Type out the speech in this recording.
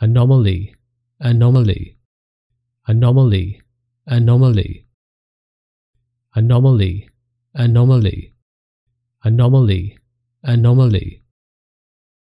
anomaly, anomaly, anomaly, anomaly, anomaly, anomaly, anomaly, anomaly.